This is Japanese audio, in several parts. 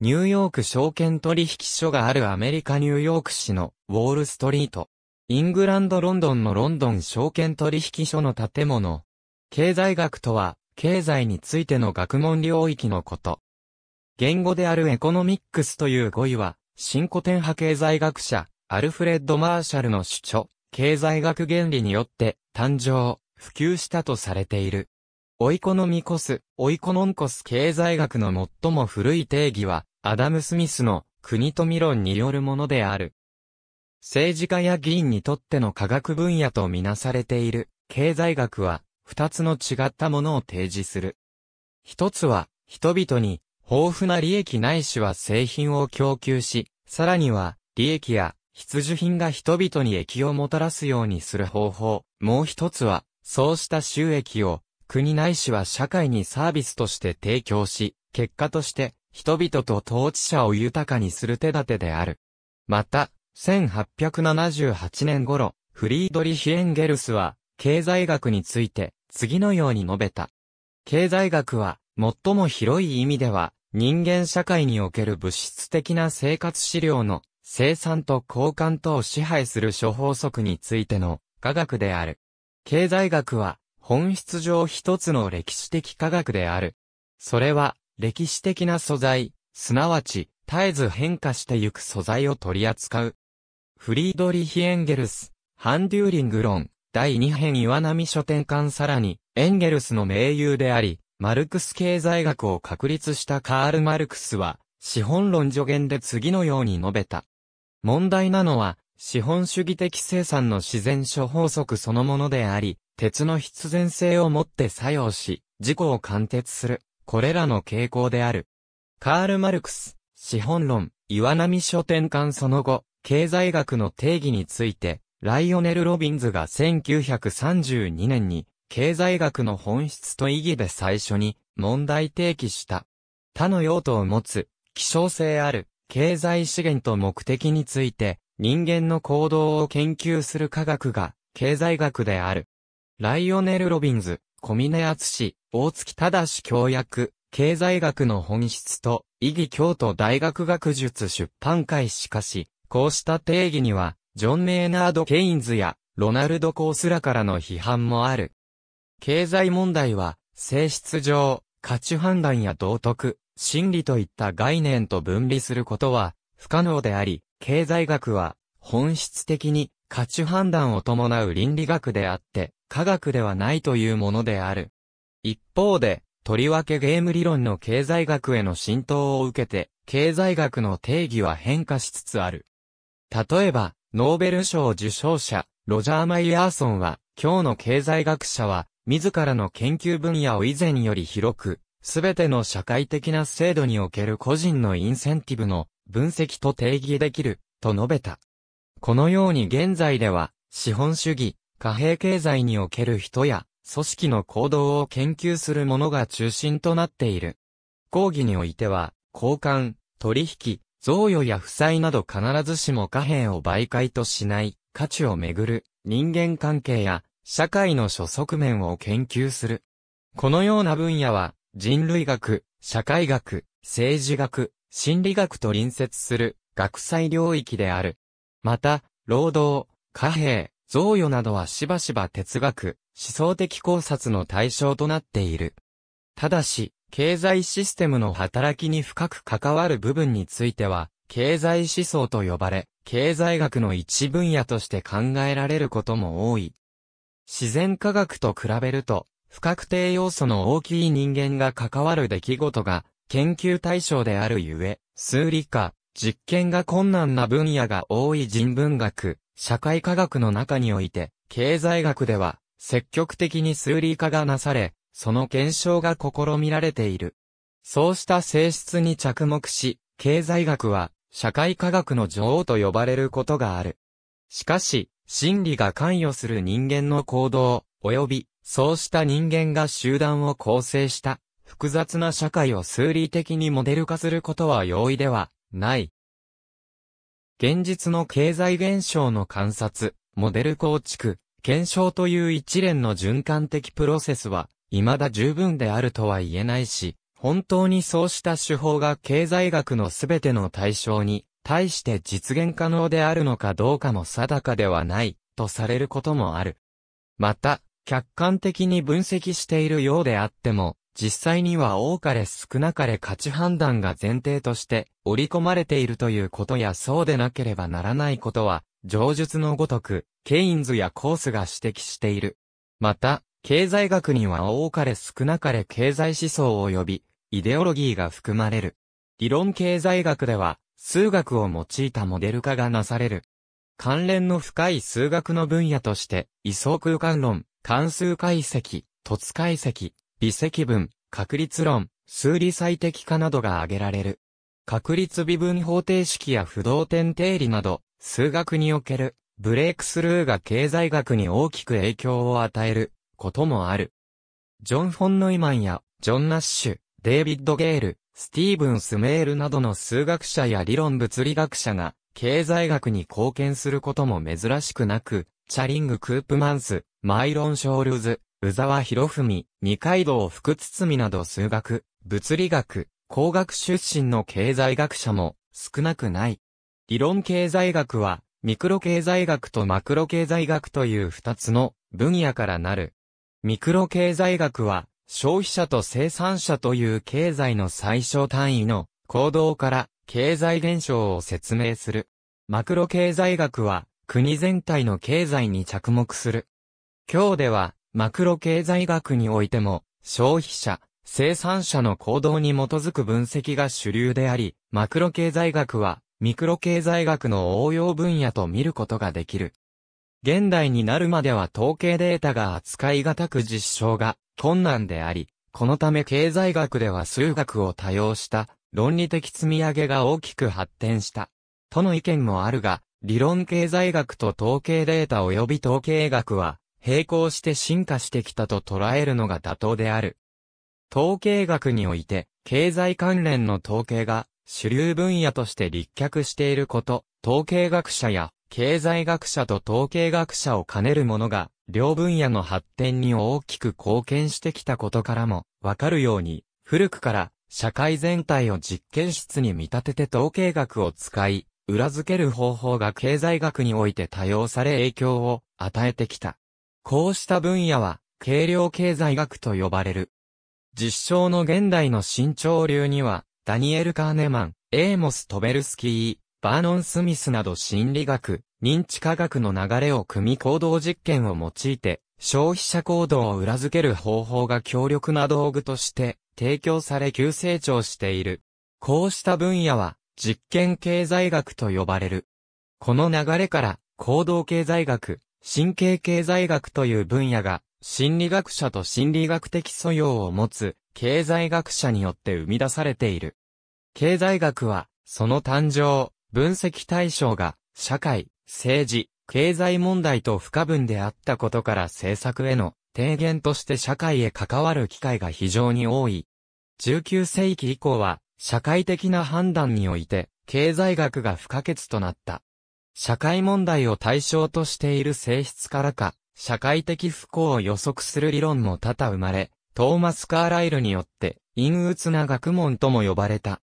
ニューヨーク証券取引所があるアメリカニューヨーク市のウォールストリート。イングランドロンドンのロンドン証券取引所の建物。経済学とは、経済についての学問領域のこと。言語であるエコノミックスという語彙は、新古典派経済学者、アルフレッド・マーシャルの主張、経済学原理によって誕生、普及したとされている。オイコノミコス、オイコノンコス経済学の最も古い定義は、アダム・スミスの国富論によるものである。政治家や議員にとっての科学分野とみなされている経済学は二つの違ったものを提示する。一つは人々に豊富な利益ないしは製品を供給し、さらには利益や必需品が人々に益をもたらすようにする方法。もう一つはそうした収益を国ないしは社会にサービスとして提供し、結果として人々と統治者を豊かにする手立てである。また、1878年頃、フリードリヒ・エンゲルスは、経済学について、次のように述べた。経済学は、最も広い意味では、人間社会における物質的な生活資料の生産と交換等を支配する諸法則についての科学である。経済学は本質上一つの歴史的科学である。それは歴史的な素材、すなわち、絶えず変化してゆく素材を取り扱う。フリードリヒ・エンゲルス、ハンデューリング論、第2編岩波書店館さらに、エンゲルスの盟友であり、マルクス経済学を確立したカール・マルクスは、資本論助言で次のように述べた。問題なのは、資本主義的生産の自然諸法則そのものであり、鉄の必然性をもって作用し、自己を貫徹する。これらの傾向である。カール・マルクス、資本論、岩波書店館その後、経済学の定義について、ライオネル・ロビンズが1932年に、経済学の本質と意義で最初に問題提起した。他の用途を持つ、希少性ある、経済資源と目的について、人間の行動を研究する科学が、経済学である。ライオネル・ロビンズ、小峰厚大月忠教約、経済学の本質と、異義京都大学学術出版会しかし、こうした定義には、ジョン・メーナード・ケインズや、ロナルド・コースらからの批判もある。経済問題は、性質上、価値判断や道徳、心理といった概念と分離することは、不可能であり、経済学は、本質的に、価値判断を伴う倫理学であって、科学ではないというものである。一方で、とりわけゲーム理論の経済学への浸透を受けて、経済学の定義は変化しつつある。例えば、ノーベル賞受賞者、ロジャー・マイヤーソンは、今日の経済学者は、自らの研究分野を以前より広く、すべての社会的な制度における個人のインセンティブの分析と定義できる、と述べた。このように現在では、資本主義、貨幣経済における人や、組織の行動を研究する者が中心となっている。講義においては、交換、取引、贈与や負債など必ずしも貨幣を媒介としない、価値をめぐる、人間関係や、社会の諸側面を研究する。このような分野は、人類学、社会学、政治学、心理学と隣接する、学際領域である。また、労働、貨幣、贈与などはしばしば哲学、思想的考察の対象となっている。ただし、経済システムの働きに深く関わる部分については、経済思想と呼ばれ、経済学の一分野として考えられることも多い。自然科学と比べると、不確定要素の大きい人間が関わる出来事が、研究対象であるゆえ、数理科、実験が困難な分野が多い人文学、社会科学の中において、経済学では、積極的に数理化がなされ、その検証が試みられている。そうした性質に着目し、経済学は、社会科学の女王と呼ばれることがある。しかし、心理が関与する人間の行動、及び、そうした人間が集団を構成した、複雑な社会を数理的にモデル化することは容易ではない。現実の経済現象の観察、モデル構築、検証という一連の循環的プロセスは、未だ十分であるとは言えないし、本当にそうした手法が経済学のすべての対象に、対して実現可能であるのかどうかも定かではない、とされることもある。また、客観的に分析しているようであっても、実際には多かれ少なかれ価値判断が前提として織り込まれているということやそうでなければならないことは、上述のごとく、ケインズやコースが指摘している。また、経済学には多かれ少なかれ経済思想を及び、イデオロギーが含まれる。理論経済学では、数学を用いたモデル化がなされる。関連の深い数学の分野として、位相空間論、関数解析、凸解析、微積分、確率論、数理最適化などが挙げられる。確率微分方程式や不動点定理など、数学におけるブレイクスルーが経済学に大きく影響を与えることもある。ジョン・フォン・ノイマンやジョン・ナッシュ、デイビッド・ゲール、スティーブン・スメールなどの数学者や理論物理学者が経済学に貢献することも珍しくなく、チャリング・クープマンス、マイロン・ショールズ、宇沢博文、二階堂福堤など数学、物理学、工学出身の経済学者も少なくない。理論経済学は、ミクロ経済学とマクロ経済学という二つの分野からなる。ミクロ経済学は、消費者と生産者という経済の最小単位の行動から経済現象を説明する。マクロ経済学は、国全体の経済に着目する。今日では、マクロ経済学においても、消費者、生産者の行動に基づく分析が主流であり、マクロ経済学は、ミクロ経済学の応用分野と見ることができる。現代になるまでは統計データが扱いがたく実証が困難であり、このため経済学では数学を多用した論理的積み上げが大きく発展した。との意見もあるが、理論経済学と統計データ及び統計学は並行して進化してきたと捉えるのが妥当である。統計学において、経済関連の統計が主流分野として立脚していること、統計学者や経済学者と統計学者を兼ねる者が、両分野の発展に大きく貢献してきたことからも、わかるように、古くから社会全体を実験室に見立てて統計学を使い、裏付ける方法が経済学において多用され影響を与えてきた。こうした分野は、軽量経済学と呼ばれる。実証の現代の新潮流には、ダニエル・カーネマン、エーモス・トベルスキー、バーノン・スミスなど心理学、認知科学の流れを組み行動実験を用いて、消費者行動を裏付ける方法が強力な道具として提供され急成長している。こうした分野は実験経済学と呼ばれる。この流れから行動経済学、神経経済学という分野が、心理学者と心理学的素養を持つ、経済学者によって生み出されている。経済学は、その誕生、分析対象が、社会、政治、経済問題と不可分であったことから政策への提言として社会へ関わる機会が非常に多い。19世紀以降は、社会的な判断において、経済学が不可欠となった。社会問題を対象としている性質からか、社会的不幸を予測する理論も多々生まれ、トーマス・カーライルによって、陰鬱な学問とも呼ばれた。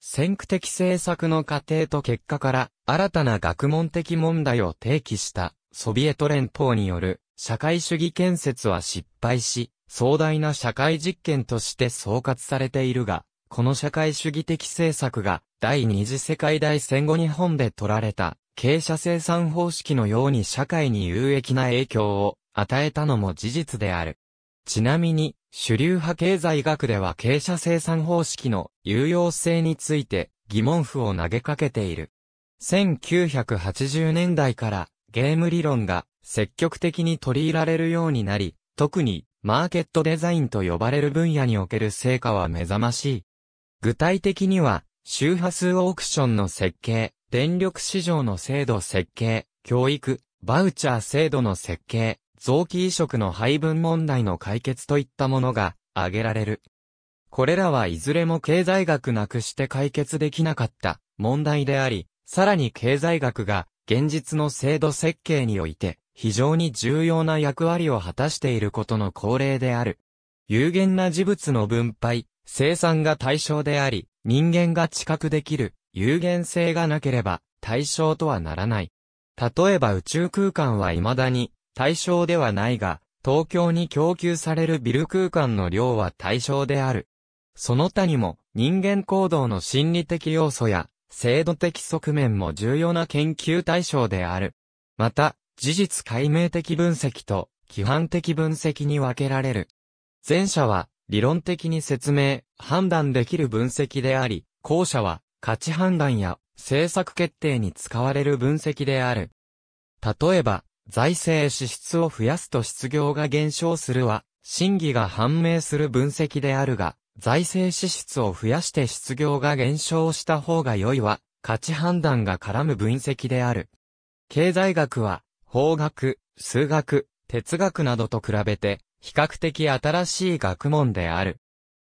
先駆的政策の過程と結果から、新たな学問的問題を提起した、ソビエト連邦による、社会主義建設は失敗し、壮大な社会実験として総括されているが、この社会主義的政策が、第二次世界大戦後日本で取られた、傾斜生産方式のように社会に有益な影響を与えたのも事実である。ちなみに、主流派経済学では傾斜生産方式の有用性について疑問符を投げかけている。1980年代からゲーム理論が積極的に取り入られるようになり、特にマーケットデザインと呼ばれる分野における成果は目覚ましい。具体的には、周波数オークションの設計、電力市場の制度設計、教育、バウチャー制度の設計、臓器移植の配分問題の解決といったものが挙げられる。これらはいずれも経済学なくして解決できなかった問題であり、さらに経済学が現実の制度設計において非常に重要な役割を果たしていることの恒例である。有限な事物の分配、生産が対象であり、人間が知覚できる有限性がなければ対象とはならない。例えば宇宙空間は未だに対象ではないが、東京に供給されるビル空間の量は対象である。その他にも人間行動の心理的要素や制度的側面も重要な研究対象である。また、事実解明的分析と規範的分析に分けられる。前者は理論的に説明、判断できる分析であり、後者は価値判断や政策決定に使われる分析である。例えば、財政支出を増やすと失業が減少するは、真偽が判明する分析であるが、財政支出を増やして失業が減少した方が良いは、価値判断が絡む分析である。経済学は、法学、数学、哲学などと比べて、比較的新しい学問である。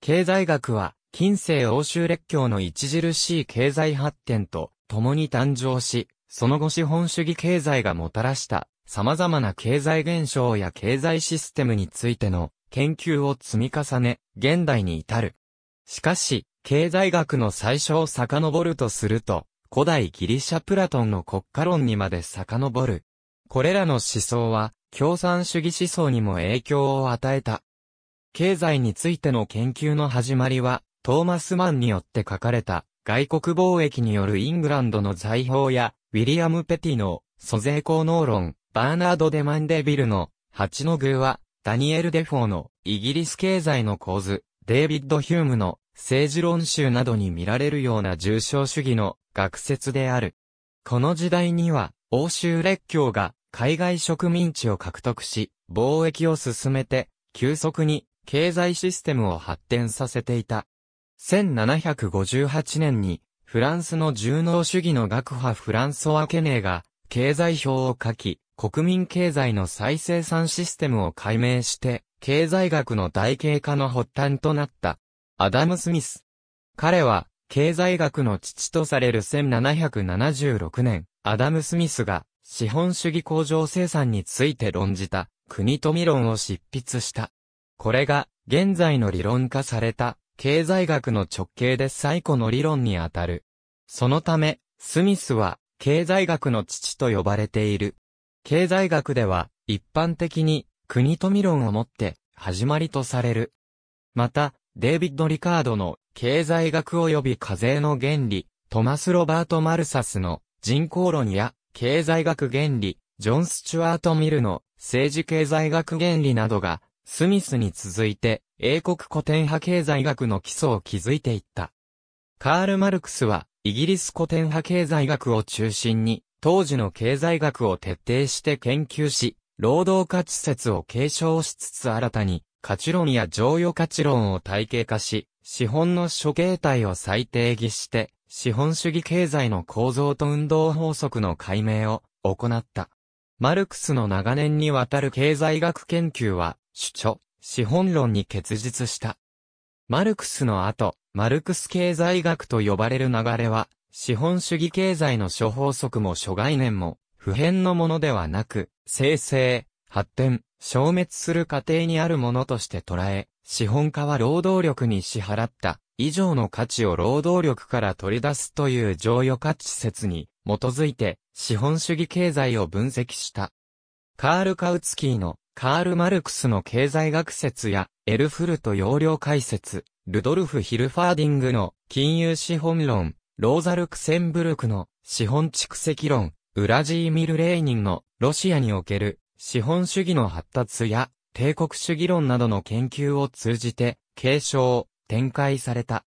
経済学は、近世欧州列強の著しい経済発展と共に誕生し、その後資本主義経済がもたらした様々な経済現象や経済システムについての研究を積み重ね、現代に至る。しかし、経済学の最初を遡るとすると、古代ギリシャプラトンの国家論にまで遡る。これらの思想は、共産主義思想にも影響を与えた。経済についての研究の始まりは、トーマス・マンによって書かれた、外国貿易によるイングランドの財宝や、ウィリアム・ペティの、租税効能論、バーナード・デマンデビルの、蜂の偶は、ダニエル・デフォーの、イギリス経済の構図、デイビッド・ヒュームの、政治論集などに見られるような重症主義の、学説である。この時代には、欧州列強が、海外植民地を獲得し、貿易を進めて、急速に、経済システムを発展させていた。1758年に、フランスの重能主義の学派フランソワ・ケネーが、経済表を書き、国民経済の再生産システムを解明して、経済学の大系化の発端となった、アダム・スミス。彼は、経済学の父とされる1776年、アダム・スミスが、資本主義向上生産について論じた、国富論を執筆した。これが、現在の理論化された、経済学の直径で最古の理論にあたる。そのため、スミスは、経済学の父と呼ばれている。経済学では、一般的に、国富論をもって、始まりとされる。また、デイビッド・リカードの、経済学及び課税の原理、トマス・ロバート・マルサスの、人口論や、経済学原理、ジョン・スチュアート・ミルの、政治経済学原理などが、スミスに続いて、英国古典派経済学の基礎を築いていった。カール・マルクスは、イギリス古典派経済学を中心に、当時の経済学を徹底して研究し、労働価値説を継承しつつ新たに、価値論や常用価値論を体系化し、資本の諸形態を再定義して、資本主義経済の構造と運動法則の解明を行った。マルクスの長年にわたる経済学研究は、主張、資本論に結実した。マルクスの後、マルクス経済学と呼ばれる流れは、資本主義経済の諸法則も諸概念も、普遍のものではなく、生成、発展、消滅する過程にあるものとして捉え、資本家は労働力に支払った以上の価値を労働力から取り出すという常用価値説に基づいて資本主義経済を分析した。カール・カウツキーのカール・マルクスの経済学説や、エルフルト要領解説、ルドルフ・ヒルファーディングの金融資本論、ローザル・クセンブルクの資本蓄積論、ウラジーミル・レーニンのロシアにおける資本主義の発達や帝国主義論などの研究を通じて継承、展開された。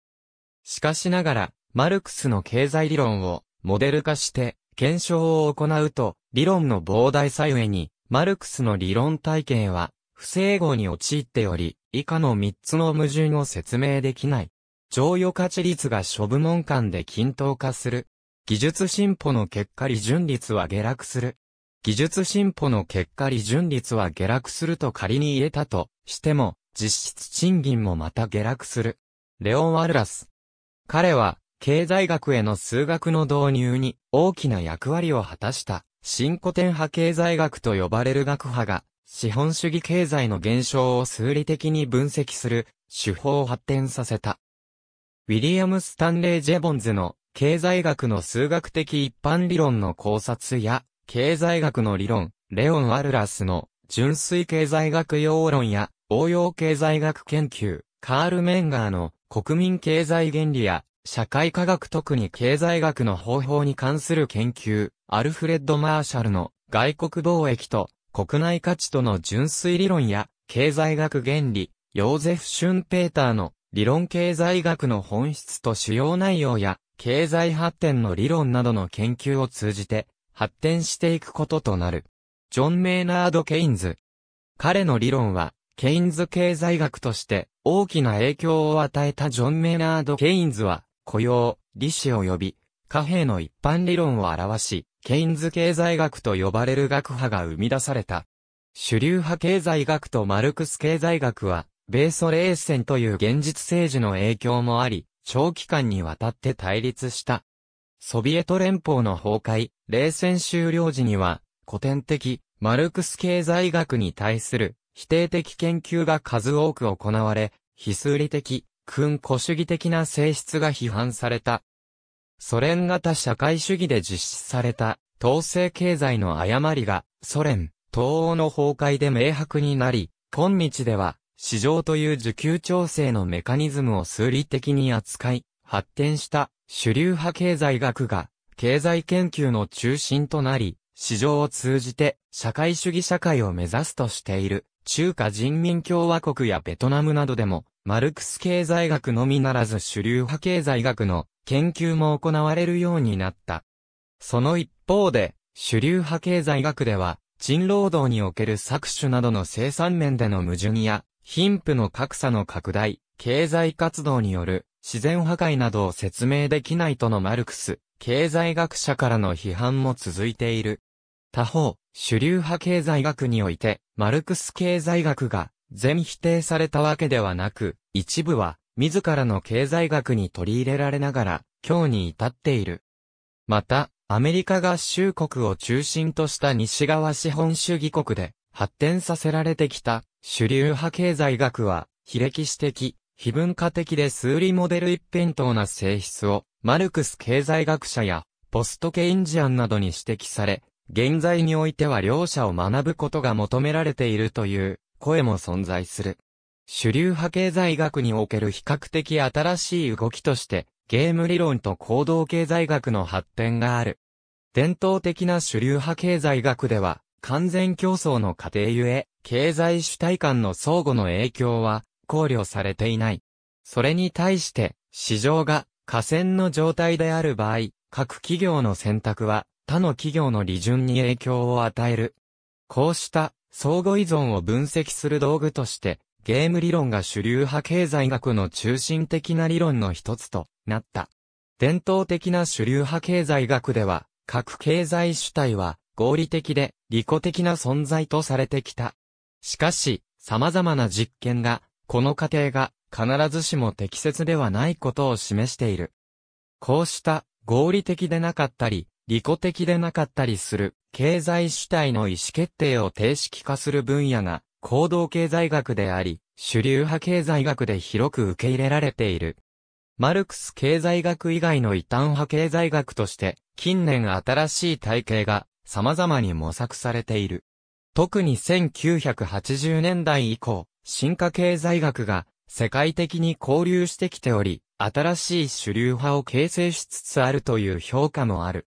しかしながら、マルクスの経済理論をモデル化して検証を行うと理論の膨大さゆえにマルクスの理論体系は、不整合に陥っており、以下の三つの矛盾を説明できない。常与価値率が諸部門間で均等化する。技術進歩の結果利潤率は下落する。技術進歩の結果利潤率は下落すると仮に言えたとしても、実質賃金もまた下落する。レオン・ワルラス。彼は、経済学への数学の導入に大きな役割を果たした。新古典派経済学と呼ばれる学派が、資本主義経済の現象を数理的に分析する手法を発展させた。ウィリアム・スタンレー・ジェボンズの経済学の数学的一般理論の考察や、経済学の理論、レオン・アルラスの純粋経済学用論や応用経済学研究、カール・メンガーの国民経済原理や社会科学特に経済学の方法に関する研究、アルフレッド・マーシャルの外国貿易と国内価値との純粋理論や経済学原理、ヨーゼフ・シュンペーターの理論経済学の本質と主要内容や経済発展の理論などの研究を通じて発展していくこととなる。ジョン・メイナード・ケインズ。彼の理論は、ケインズ経済学として大きな影響を与えたジョン・メイナード・ケインズは、雇用、利子及び貨幣の一般理論を表し、ケインズ経済学と呼ばれる学派が生み出された。主流派経済学とマルクス経済学は、米ソ冷戦という現実政治の影響もあり、長期間にわたって対立した。ソビエト連邦の崩壊、冷戦終了時には、古典的、マルクス経済学に対する否定的研究が数多く行われ、非数理的、君古主義的な性質が批判された。ソ連型社会主義で実施された、統制経済の誤りが、ソ連、東欧の崩壊で明白になり、今日では、市場という需給調整のメカニズムを数理的に扱い、発展した主流派経済学が、経済研究の中心となり、市場を通じて社会主義社会を目指すとしている中華人民共和国やベトナムなどでもマルクス経済学のみならず主流派経済学の研究も行われるようになった。その一方で、主流派経済学では、賃労働における搾取などの生産面での矛盾や、貧富の格差の拡大、経済活動による自然破壊などを説明できないとのマルクス、経済学者からの批判も続いている。他方、主流派経済学において、マルクス経済学が全否定されたわけではなく、一部は自らの経済学に取り入れられながら、今日に至っている。また、アメリカ合衆国を中心とした西側資本主義国で発展させられてきた主流派経済学は、非歴史的、非文化的で数理モデル一辺倒な性質を、マルクス経済学者や、ポストケインジアンなどに指摘され、現在においては両者を学ぶことが求められているという声も存在する。主流派経済学における比較的新しい動きとして、ゲーム理論と行動経済学の発展がある。伝統的な主流派経済学では、完全競争の過程ゆえ、経済主体間の相互の影響は考慮されていない。それに対して、市場が下線の状態である場合、各企業の選択は他の企業の利潤に影響を与える。こうした相互依存を分析する道具として、ゲーム理論が主流派経済学の中心的な理論の一つとなった。伝統的な主流派経済学では、各経済主体は合理的で利己的な存在とされてきた。しかし、様々な実験が、この過程が必ずしも適切ではないことを示している。こうした合理的でなかったり、利己的でなかったりする経済主体の意思決定を定式化する分野が行動経済学であり、主流派経済学で広く受け入れられている。マルクス経済学以外の異端派経済学として、近年新しい体系が様々に模索されている。特に1980年代以降、進化経済学が世界的に交流してきており、新しい主流派を形成しつつあるという評価もある。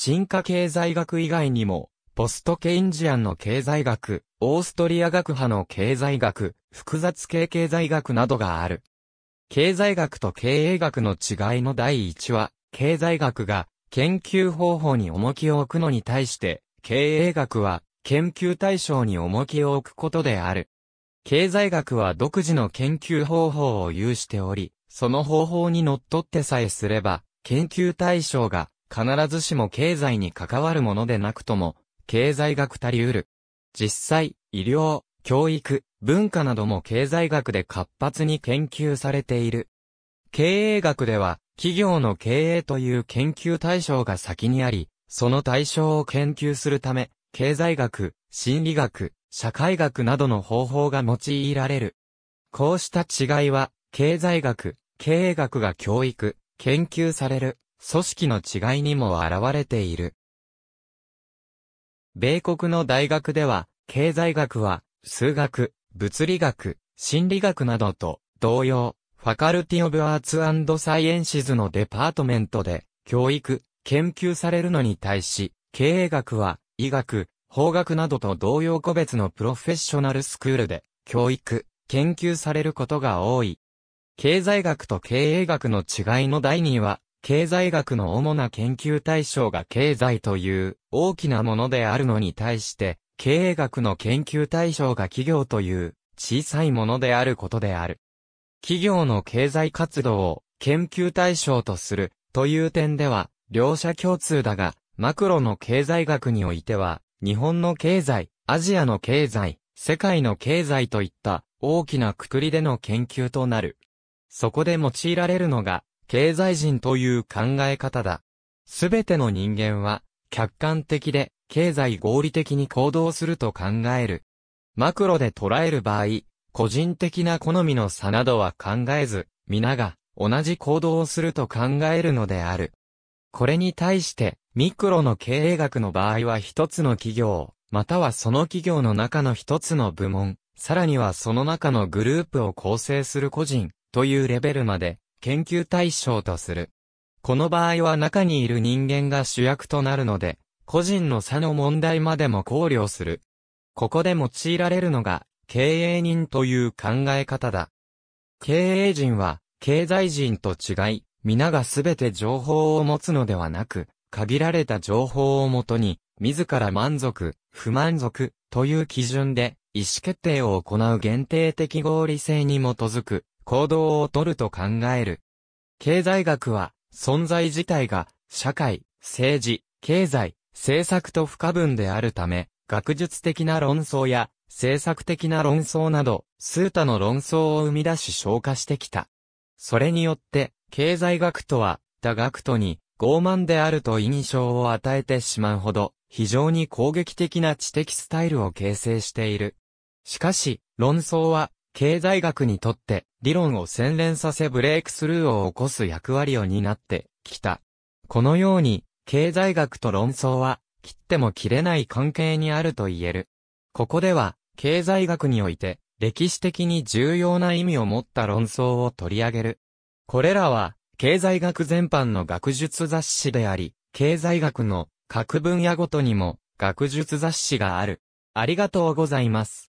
進化経済学以外にも、ポストケインジアンの経済学、オーストリア学派の経済学、複雑系経済学などがある。経済学と経営学の違いの第一は、経済学が研究方法に重きを置くのに対して、経営学は研究対象に重きを置くことである。経済学は独自の研究方法を有しており、その方法に則っってさえすれば、研究対象が必ずしも経済に関わるものでなくとも、経済学たり得る。実際、医療、教育、文化なども経済学で活発に研究されている。経営学では、企業の経営という研究対象が先にあり、その対象を研究するため、経済学、心理学、社会学などの方法が用いられる。こうした違いは、経済学、経営学が教育、研究される組織の違いにも現れている。米国の大学では、経済学は、数学、物理学、心理学などと同様、ファカルティオブアーツサイエンシズのデパートメントで、教育、研究されるのに対し、経営学は、医学、法学などと同様個別のプロフェッショナルスクールで、教育、研究されることが多い。経済学と経営学の違いの第2は、経済学の主な研究対象が経済という大きなものであるのに対して、経営学の研究対象が企業という小さいものであることである。企業の経済活動を研究対象とするという点では、両者共通だが、マクロの経済学においては、日本の経済、アジアの経済、世界の経済といった大きなくくりでの研究となる。そこで用いられるのが経済人という考え方だ。すべての人間は、客観的で、経済合理的に行動すると考える。マクロで捉える場合、個人的な好みの差などは考えず、皆が同じ行動をすると考えるのである。これに対して、ミクロの経営学の場合は一つの企業、またはその企業の中の一つの部門、さらにはその中のグループを構成する個人、というレベルまで、研究対象とする。この場合は中にいる人間が主役となるので、個人の差の問題までも考慮する。ここで用いられるのが、経営人という考え方だ。経営人は、経済人と違い、皆がすべて情報を持つのではなく、限られた情報をもとに、自ら満足、不満足、という基準で、意思決定を行う限定的合理性に基づく、行動をとると考える。経済学は、存在自体が、社会、政治、経済、政策と不可分であるため、学術的な論争や、政策的な論争など、数多の論争を生み出し消化してきた。それによって、経済学とは、他学徒に、傲慢であると印象を与えてしまうほど、非常に攻撃的な知的スタイルを形成している。しかし、論争は、経済学にとって理論を洗練させブレイクスルーを起こす役割を担ってきた。このように、経済学と論争は、切っても切れない関係にあると言える。ここでは、経済学において、歴史的に重要な意味を持った論争を取り上げる。これらは、経済学全般の学術雑誌であり、経済学の各分野ごとにも学術雑誌がある。ありがとうございます。